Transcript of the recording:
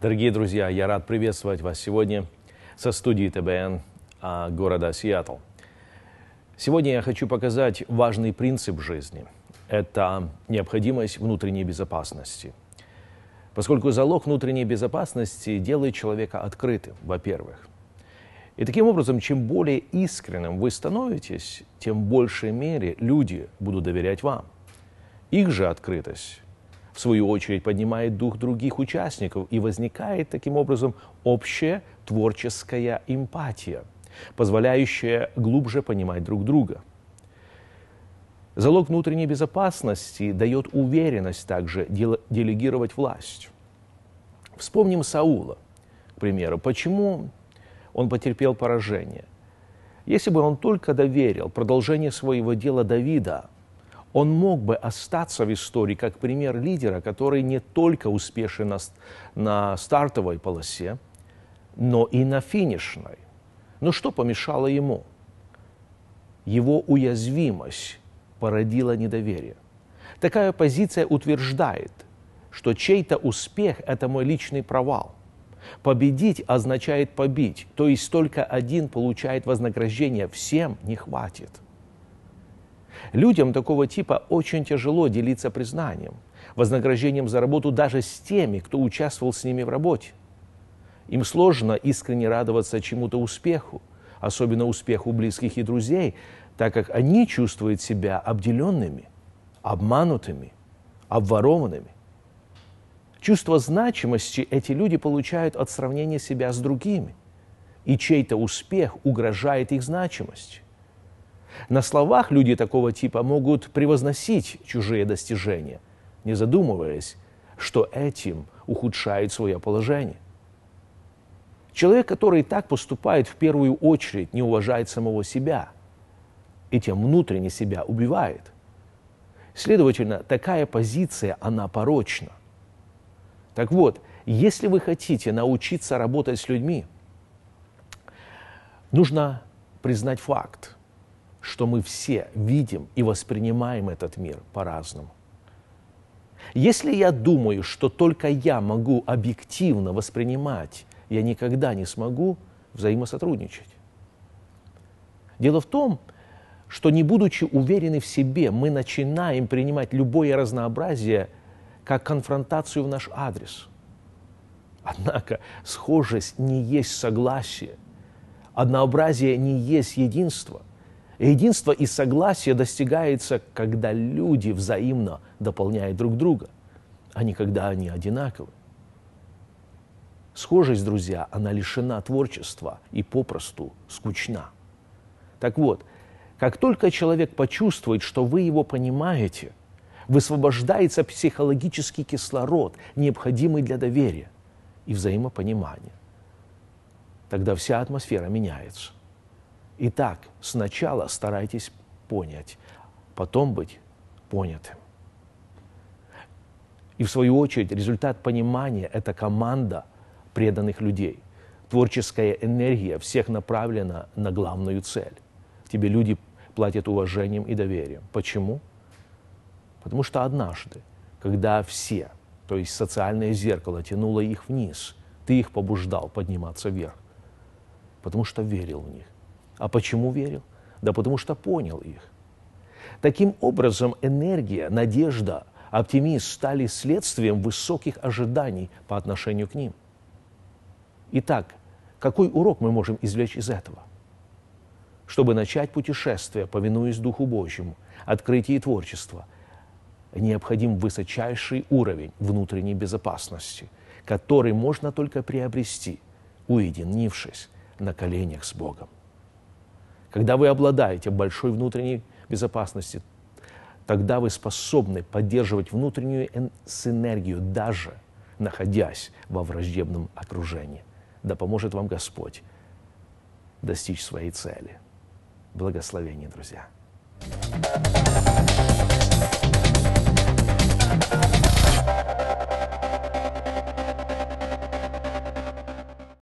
Дорогие друзья, я рад приветствовать вас сегодня со студии ТБН а, города Сиэтл. Сегодня я хочу показать важный принцип жизни. Это необходимость внутренней безопасности. Поскольку залог внутренней безопасности делает человека открытым, во-первых. И таким образом, чем более искренним вы становитесь, тем в большей мере люди будут доверять вам. Их же открытость в свою очередь, поднимает дух других участников, и возникает таким образом общая творческая эмпатия, позволяющая глубже понимать друг друга. Залог внутренней безопасности дает уверенность также делегировать власть. Вспомним Саула, к примеру. Почему он потерпел поражение? Если бы он только доверил продолжение своего дела Давида – он мог бы остаться в истории как пример лидера, который не только успешен на, на стартовой полосе, но и на финишной. Но что помешало ему? Его уязвимость породила недоверие. Такая позиция утверждает, что чей-то успех – это мой личный провал. Победить означает побить, то есть только один получает вознаграждение, всем не хватит – Людям такого типа очень тяжело делиться признанием, вознаграждением за работу даже с теми, кто участвовал с ними в работе. Им сложно искренне радоваться чему-то успеху, особенно успеху близких и друзей, так как они чувствуют себя обделенными, обманутыми, обворованными. Чувство значимости эти люди получают от сравнения себя с другими, и чей-то успех угрожает их значимости. На словах люди такого типа могут превозносить чужие достижения, не задумываясь, что этим ухудшают свое положение. Человек, который так поступает, в первую очередь не уважает самого себя и тем внутренне себя убивает. Следовательно, такая позиция, она порочна. Так вот, если вы хотите научиться работать с людьми, нужно признать факт – что мы все видим и воспринимаем этот мир по-разному. Если я думаю, что только я могу объективно воспринимать, я никогда не смогу взаимосотрудничать. Дело в том, что не будучи уверены в себе, мы начинаем принимать любое разнообразие как конфронтацию в наш адрес. Однако схожесть не есть согласие, однообразие не есть единство. Единство и согласие достигается, когда люди взаимно дополняют друг друга, а не когда они одинаковы. Схожесть, друзья, она лишена творчества и попросту скучна. Так вот, как только человек почувствует, что вы его понимаете, высвобождается психологический кислород, необходимый для доверия и взаимопонимания. Тогда вся атмосфера меняется. Итак, сначала старайтесь понять, потом быть понятым. И в свою очередь результат понимания – это команда преданных людей. Творческая энергия всех направлена на главную цель. Тебе люди платят уважением и доверием. Почему? Потому что однажды, когда все, то есть социальное зеркало тянуло их вниз, ты их побуждал подниматься вверх, потому что верил в них. А почему верил? Да потому что понял их. Таким образом, энергия, надежда, оптимизм стали следствием высоких ожиданий по отношению к ним. Итак, какой урок мы можем извлечь из этого? Чтобы начать путешествие, повинуясь Духу Божьему, открытие и творчество, необходим высочайший уровень внутренней безопасности, который можно только приобрести, уединившись на коленях с Богом. Когда вы обладаете большой внутренней безопасностью, тогда вы способны поддерживать внутреннюю синергию, даже находясь во враждебном окружении. Да поможет вам Господь достичь своей цели. Благословения, друзья. thank you